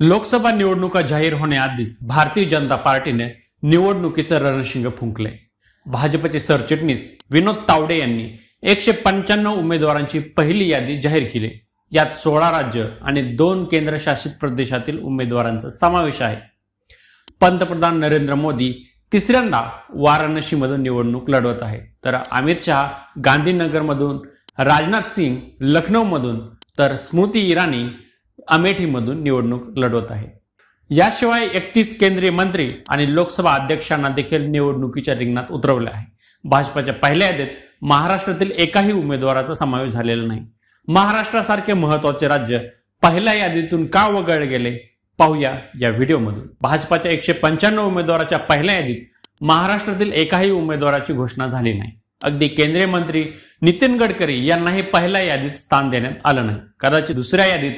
लोकसभा निवडणुका जाहीर होण्याआधीच भारतीय जनता पार्टीने निवडणुकीचं रणशिंग फुंकले भाजपचे सरचिटणीस विनोद तावडे यांनी एकशे पंच्याण्णव उमेदवारांची पहिली यादी जाहीर केली यात सोळा राज्य आणि दोन केंद्रशासित प्रदेशातील उमेदवारांचा समावेश आहे पंतप्रधान नरेंद्र मोदी तिसऱ्यांदा वाराणसीमधून निवडणूक लढवत आहे तर अमित शहा गांधीनगरमधून राजनाथ सिंग लखनौमधून तर स्मृती इराणी अमेठीमधून निवडणूक लढवत आहे याशिवाय एकतीस केंद्रीय मंत्री आणि लोकसभा अध्यक्षांना देखील निवडणुकीच्या रिंगणात उतरवलं आहे भाजपाच्या पहिल्या यादीत महाराष्ट्रातील एकाही उमेदवाराचा समावेश झालेला नाही महाराष्ट्रासारखे महत्वाचे राज्य पहिल्या यादीतून का वगळले गेले पाहूया या व्हिडिओमधून भाजपाच्या एकशे पंच्याण्णव उमेदवाराच्या पहिल्या यादीत महाराष्ट्रातील एकाही उमेदवाराची घोषणा झाली नाही अगदी केंद्रीय मंत्री नितीन गडकरी यांनाही पहिल्या यादीत स्थान देण्यात आलं नाही कदाचित दुसऱ्या यादीत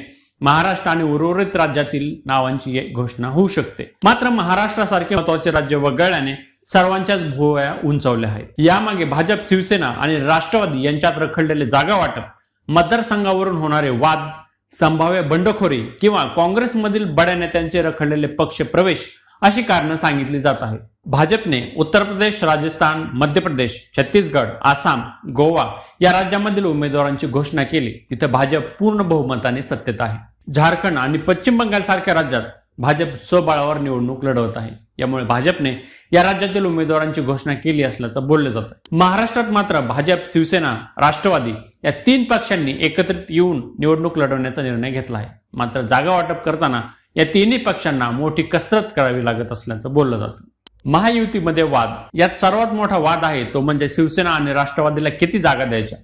महाराष्ट्र आणि उर्वरित राज्यातील नावांची घोषणा होऊ शकते मात्र महाराष्ट्रासारखे महत्वाचे राज्य वगळल्याने सर्वांच्याच भुवया उंचावल्या आहेत यामागे भाजप शिवसेना आणि राष्ट्रवादी यांच्यात रखडलेले जागा वाटप मतदारसंघावरून होणारे वाद संभाव्य बंडखोरी किंवा काँग्रेसमधील बड्या नेत्यांचे रखडलेले पक्ष प्रवेश अशी कारणं सांगितली जात आहेत भाजपने उत्तर प्रदेश राजस्थान मध्य प्रदेश छत्तीसगड आसाम गोवा या राज्यामधील उमेदवारांची घोषणा केली तिथे भाजप पूर्ण बहुमताने सत्तेत आहे झारखंड आणि पश्चिम बंगाल सारख्या राज्यात भाजप स्वबळावर निवडणूक लढवत आहे यामुळे भाजपने या राज्यातील उमेदवारांची घोषणा केली असल्याचं बोललं जातं महाराष्ट्रात मात्र भाजप शिवसेना राष्ट्रवादी या तीन पक्षांनी एकत्रित येऊन निवडणूक लढवण्याचा निर्णय घेतला आहे मात्र जागा वाटप करताना या तिन्ही पक्षांना मोठी कसरत करावी लागत असल्याचं बोललं जातं महायुतीमध्ये वाद यात सर्वात मोठा वाद आहे तो म्हणजे शिवसेना आणि राष्ट्रवादीला किती जागा द्यायच्या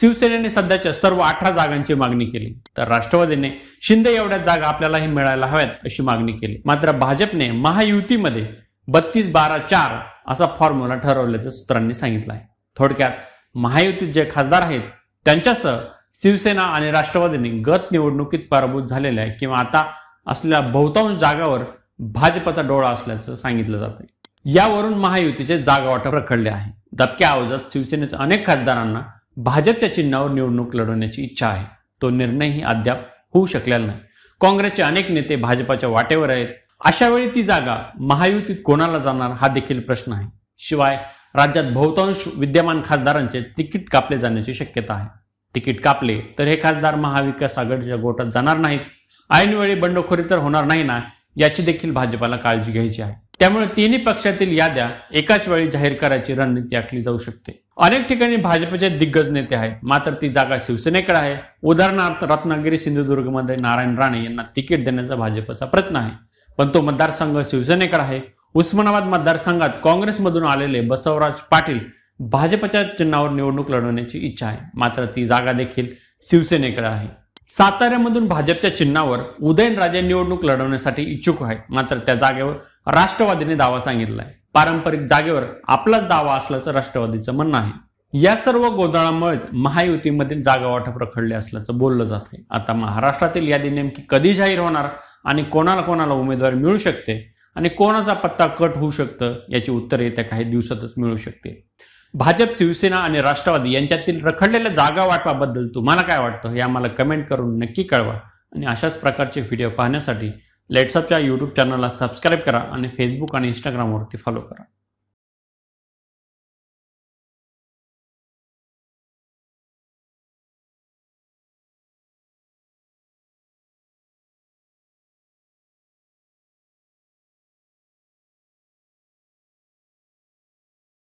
शिवसेनेने सध्याच्या सर्व अठरा जागांची मागणी केली तर राष्ट्रवादीने शिंदे एवढ्या जागा आपल्यालाही मिळायला हव्यात अशी मागणी केली मात्र भाजपने महायुतीमध्ये बत्तीस बारा चार असा फॉर्म्युला ठरवल्याचं सूत्रांनी सांगितलं आहे थोडक्यात महायुतीत जे खासदार आहेत त्यांच्यासह शिवसेना आणि राष्ट्रवादीने गत निवडणुकीत पराभूत झालेल्या किंवा आता असलेल्या बहुतांश जागावर भाजपचा डोळा असल्याचं सांगितलं जाते यावरून महायुतीचे जागा वाटप रखडले आहे दबक्या आवाजात शिवसेनेच्या अनेक खासदारांना भाजपच्या चिन्हावर निवडणूक लढवण्याची इच्छा आहे तो निर्णयही अद्याप होऊ शकलेला नाही काँग्रेसचे अनेक नेते भाजपाच्या वाटेवर आहेत अशा वेळी ती जागा महायुतीत कोणाला जाणार हा देखील प्रश्न आहे शिवाय राज्यात बहुतांश विद्यमान खासदारांचे तिकीट कापले जाण्याची शक्यता आहे तिकीट कापले तर हे खासदार महाविकास आघाडीच्या गोटात जाणार नाहीत ऐनवेळी बंडखोरी तर होणार नाही ना याची देखील भाजपाला काळजी घ्यायची आहे त्यामुळे तिन्ही पक्षातील याद्या एकाच वेळी जाहीर करायची रणनीती आखली जाऊ शकते अनेक ठिकाणी भाजपचे दिग्गज नेते आहेत मात्र ती जागा शिवसेनेकडे आहे उदाहरणार्थ रत्नागिरी सिंधुदुर्गमध्ये नारायण राणे यांना तिकीट देण्याचा भाजपचा प्रयत्न आहे पण तो मतदारसंघ शिवसेनेकडे आहे उस्मानाबाद मतदारसंघात काँग्रेसमधून आलेले बसवराज पाटील भाजपच्या चिन्हावर निवडणूक लढवण्याची इच्छा आहे मात्र ती जागा देखील शिवसेनेकडे आहे साताऱ्यामधून भाजपच्या चिन्हावर उदयनराजे निवडणूक लढवण्यासाठी इच्छुक आहे मात्र त्या जागेवर राष्ट्रवादीने दावा सांगितला आहे पारंपरिक जागेवर आपलाच दावा असल्याचं राष्ट्रवादीचं म्हणणं आहे या सर्व गोंधळामुळेच महायुतीमधील जागा वाटप रखडले असल्याचं बोललं जात आहे आता महाराष्ट्रातील यादी नेमकी कधी जाहीर होणार आणि कोणाला कोणाला उमेदवार मिळू शकते आणि कोणाचा पत्ता कट होऊ शकतं याची उत्तर येत्या काही दिवसातच मिळू शकते भाजप शिवसेना आणि राष्ट्रवादी यांच्यातील रखडलेल्या जागा वाटपाबद्दल तुम्हाला काय वाटतं हे आम्हाला कमेंट करून नक्की कळवा आणि अशाच प्रकारचे व्हिडिओ पाहण्यासाठी लेट्सअपच्या यूट्यूब चॅनलला सबस्क्राईब करा आणि फेसबुक आणि इंस्टाग्रामवरती फॉलो करा